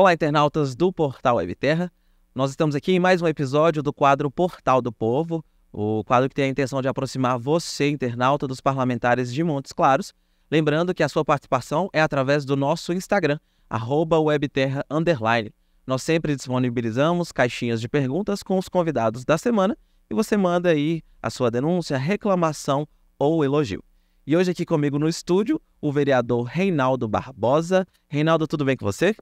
Olá, internautas do Portal Web Terra. Nós estamos aqui em mais um episódio do quadro Portal do Povo, o quadro que tem a intenção de aproximar você, internauta, dos parlamentares de Montes Claros. Lembrando que a sua participação é através do nosso Instagram, webterra Nós sempre disponibilizamos caixinhas de perguntas com os convidados da semana e você manda aí a sua denúncia, reclamação ou elogio. E hoje aqui comigo no estúdio, o vereador Reinaldo Barbosa. Reinaldo, tudo bem com você?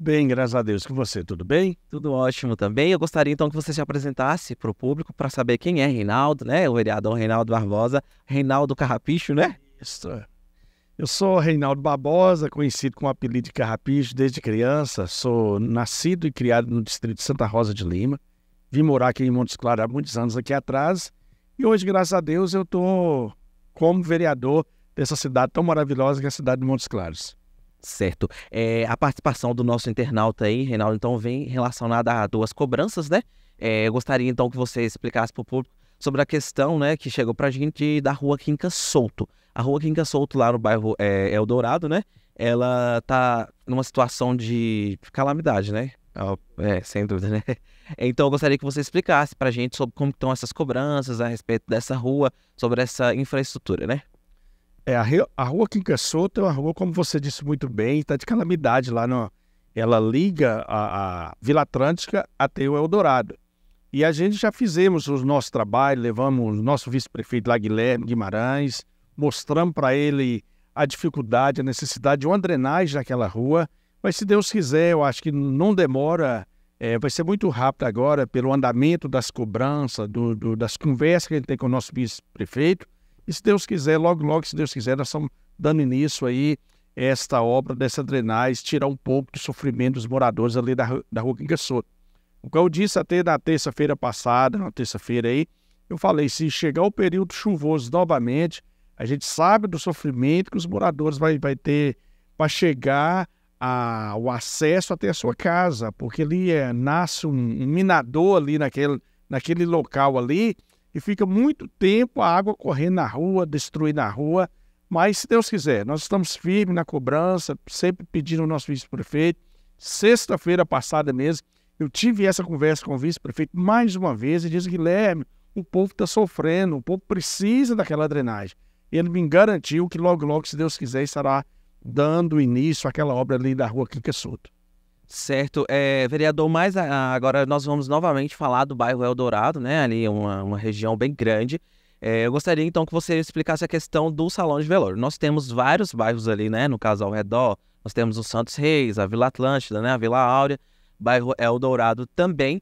Bem, graças a Deus. Com você, tudo bem? Tudo ótimo também. Eu gostaria então que você se apresentasse para o público para saber quem é Reinaldo, né? O vereador Reinaldo Barbosa, Reinaldo Carrapicho, né? Isso. É. Eu sou Reinaldo Barbosa, conhecido com o apelido de Carrapicho desde criança. Sou nascido e criado no distrito de Santa Rosa de Lima. Vim morar aqui em Montes Claros há muitos anos aqui atrás. E hoje, graças a Deus, eu estou como vereador dessa cidade tão maravilhosa que é a cidade de Montes Claros. Certo. É, a participação do nosso internauta aí, Reinaldo, então vem relacionada a duas cobranças, né? É, eu gostaria então que você explicasse para o público sobre a questão, né, que chegou para a gente da Rua Quinca Solto. A Rua Quinca Solto lá no bairro é, Eldorado, né? Ela tá numa situação de calamidade, né? É, sem dúvida, né? Então eu gostaria que você explicasse para a gente sobre como estão essas cobranças a respeito dessa rua, sobre essa infraestrutura, né? É, a, rua a rua Quincassoto é uma rua, como você disse muito bem, está de calamidade lá. No, ela liga a, a Vila Atlântica até o Eldorado. E a gente já fizemos o nosso trabalho, levamos o nosso vice-prefeito lá, Guilherme Guimarães, mostramos para ele a dificuldade, a necessidade de uma drenagem naquela rua. Mas se Deus quiser, eu acho que não demora, é, vai ser muito rápido agora, pelo andamento das cobranças, do, do, das conversas que ele tem com o nosso vice-prefeito. E se Deus quiser, logo, logo, se Deus quiser, nós estamos dando início aí esta obra dessa drenagem, tirar um pouco do sofrimento dos moradores ali da, da Rua Quingassou. O que eu disse até na terça-feira passada, na terça-feira aí, eu falei, se chegar o período chuvoso novamente, a gente sabe do sofrimento que os moradores vai, vai ter para chegar ao acesso até a sua casa, porque ali é, nasce um, um minador ali naquele, naquele local ali, e fica muito tempo a água correndo na rua, destruindo a rua. Mas, se Deus quiser, nós estamos firmes na cobrança, sempre pedindo ao nosso vice-prefeito. Sexta-feira passada mesmo, eu tive essa conversa com o vice-prefeito mais uma vez e disse: Guilherme, o povo está sofrendo, o povo precisa daquela drenagem. Ele me garantiu que logo, logo, se Deus quiser, estará dando início àquela obra ali da rua Quica Soto. Certo, é, vereador, mas ah, agora nós vamos novamente falar do bairro Eldorado, né? Ali é uma, uma região bem grande. É, eu gostaria então que você explicasse a questão do salão de velório. Nós temos vários bairros ali, né? No caso ao redor, nós temos o Santos Reis, a Vila Atlântida, né? A Vila Áurea, bairro Eldorado também,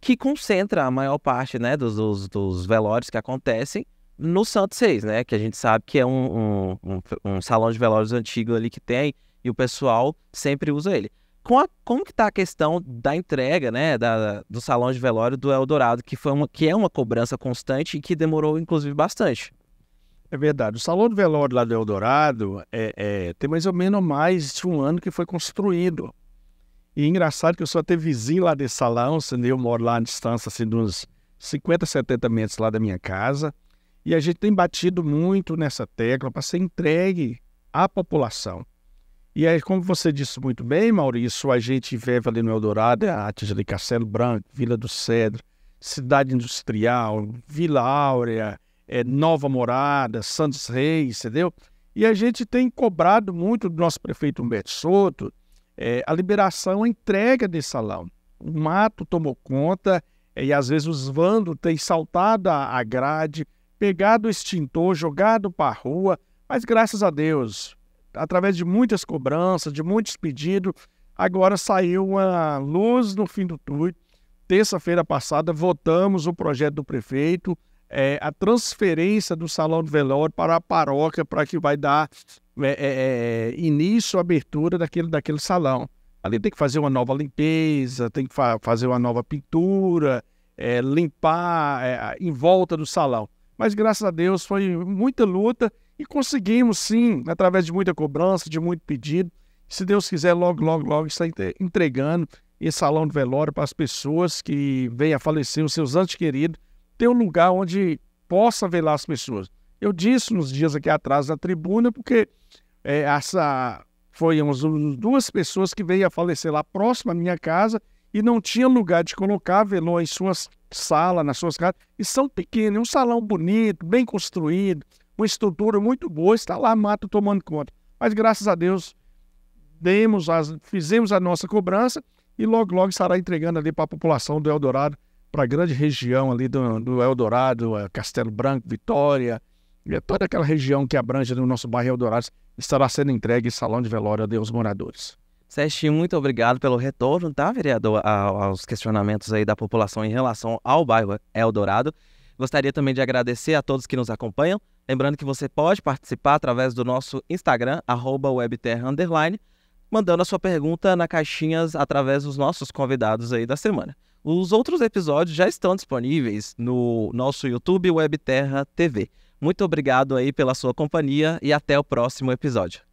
que concentra a maior parte, né? Dos, dos, dos velórios que acontecem no Santos Reis, né? Que a gente sabe que é um, um, um, um salão de velórios antigo ali que tem e o pessoal sempre usa ele com a, como que tá a questão da entrega, né, da, do salão de velório do Eldorado, que, foi uma, que é uma cobrança constante e que demorou, inclusive, bastante. É verdade. O salão de velório lá do Eldorado é, é, tem mais ou menos mais de um ano que foi construído. E engraçado que eu só até vizinho lá desse salão, eu moro lá à distância assim, de uns 50, 70 metros lá da minha casa. E a gente tem batido muito nessa tecla para ser entregue à população. E aí, como você disse muito bem, Maurício, a gente vive ali no Eldorado, é a Atis de Castelo Branco, Vila do Cedro, Cidade Industrial, Vila Áurea, é, Nova Morada, Santos Reis, entendeu? E a gente tem cobrado muito do nosso prefeito Humberto Soto é, a liberação, a entrega desse salão. O mato tomou conta é, e às vezes os vandos têm saltado a grade, pegado o extintor, jogado para a rua, mas graças a Deus, através de muitas cobranças, de muitos pedidos, agora saiu uma luz no fim do túnel. Terça-feira passada, votamos o projeto do prefeito, é, a transferência do salão do velório para a paróquia, para que vai dar é, é, é início à abertura daquele, daquele salão. Ali tem que fazer uma nova limpeza, tem que fa fazer uma nova pintura, é, limpar é, em volta do salão. Mas graças a Deus foi muita luta e conseguimos, sim, através de muita cobrança, de muito pedido. Se Deus quiser, logo, logo, logo está entregando esse salão de velório para as pessoas que vêm a falecer, os seus antes queridos, ter um lugar onde possa velar as pessoas. Eu disse nos dias aqui atrás da tribuna, porque é, essa foi umas duas pessoas que veio a falecer lá próximo à minha casa e não tinha lugar de colocar velório em suas salas, nas suas casas. E são pequenos, é um salão bonito, bem construído, uma estrutura muito boa, está lá mato tomando conta. Mas graças a Deus, demos as, fizemos a nossa cobrança e logo, logo estará entregando ali para a população do Eldorado, para a grande região ali do, do Eldorado, eh, Castelo Branco, Vitória, e eh, toda aquela região que abrange no nosso bairro Eldorado, estará sendo entregue salão de velório a Deus moradores. Sérgio, muito obrigado pelo retorno, tá, vereador, aos questionamentos aí da população em relação ao bairro Eldorado. Gostaria também de agradecer a todos que nos acompanham, Lembrando que você pode participar através do nosso Instagram, webterra, mandando a sua pergunta na caixinhas através dos nossos convidados aí da semana. Os outros episódios já estão disponíveis no nosso YouTube Webterra TV. Muito obrigado aí pela sua companhia e até o próximo episódio.